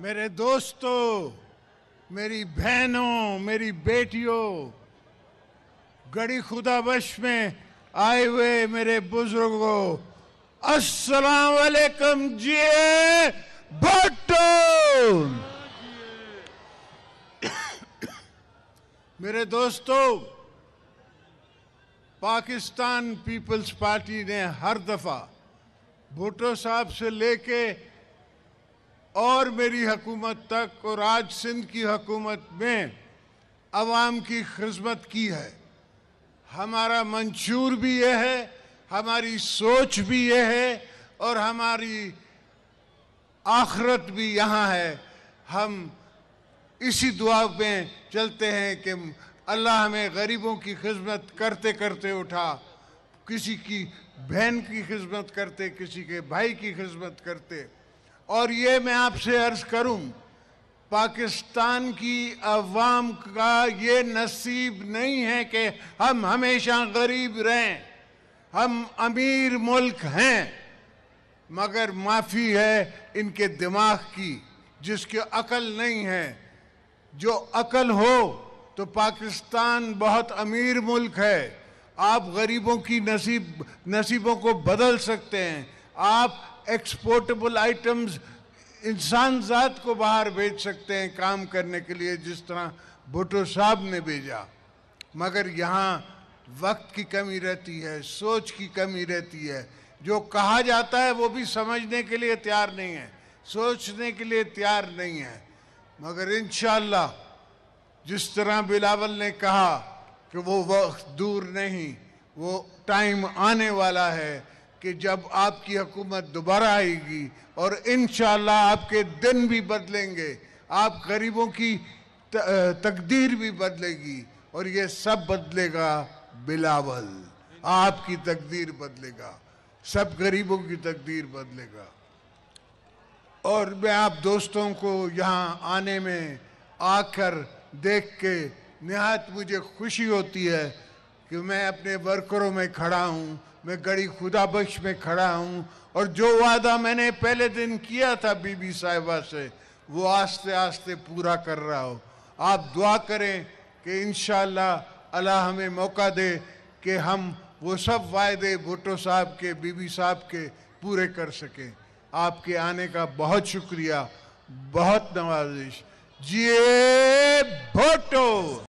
मेरे दोस्तों मेरी बहनों मेरी बेटियों गड़ी बश में आए हुए मेरे बुजुर्गों अस्सलाम वालेकुम जी भट्टो मेरे दोस्तों पाकिस्तान पीपल्स पार्टी ने हर दफा भुट्टो साहब से लेके और मेरी हकूमत तक और आज सिंध की हकूमत में आवाम की खिदमत की है हमारा मंशूर भी यह है हमारी सोच भी यह है और हमारी आखरत भी यहाँ है हम इसी दुआ में चलते हैं कि अल्लाह हमें गरीबों की खिदमत करते करते उठा किसी की बहन की खिदमत करते किसी के भाई की खिदमत करते और ये मैं आपसे अर्ज करूं पाकिस्तान की अवाम का ये नसीब नहीं है कि हम हमेशा गरीब रहें हम अमीर मुल्क हैं मगर माफ़ी है इनके दिमाग की जिसके अकल नहीं है जो अकल हो तो पाकिस्तान बहुत अमीर मुल्क है आप गरीबों की नसीब नसीबों को बदल सकते हैं आप एक्सपोर्टेबल आइटम्स इंसान जात को बाहर भेज सकते हैं काम करने के लिए जिस तरह भुटो साहब ने भेजा मगर यहाँ वक्त की कमी रहती है सोच की कमी रहती है जो कहा जाता है वो भी समझने के लिए तैयार नहीं है सोचने के लिए तैयार नहीं है मगर इन जिस तरह बिलावल ने कहा कि वो वक्त दूर नहीं वो टाइम आने वाला है कि जब आपकी हुकूमत दोबारा आएगी और इन आपके दिन भी बदलेंगे आप गरीबों की तकदीर भी बदलेगी और ये सब बदलेगा बिलावल आपकी तकदीर बदलेगा सब गरीबों की तकदीर बदलेगा और मैं आप दोस्तों को यहाँ आने में आकर देख के नहायत मुझे खुशी होती है कि मैं अपने वर्करों में खड़ा हूँ मैं गड़ी खुदा बख्श में खड़ा हूँ और जो वादा मैंने पहले दिन किया था बीबी साहिबा से वो आस्ते आस्ते पूरा कर रहा हो आप दुआ करें कि इन अल्लाह हमें मौका दे कि हम वो सब वायदे भुट्टो साहब के बीबी साहब के पूरे कर सकें आपके आने का बहुत शुक्रिया बहुत नवाजिश जिए भुट्टो